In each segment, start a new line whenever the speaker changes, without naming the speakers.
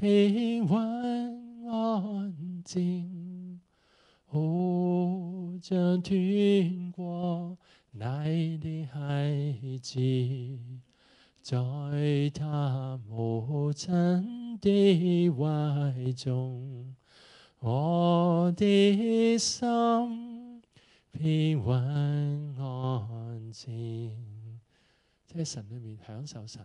平稳安静，好像穿过你的孩子，在他母亲的怀中，我的心平稳安静，在神里面享受神。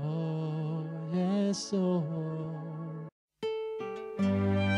Oh, yes, oh.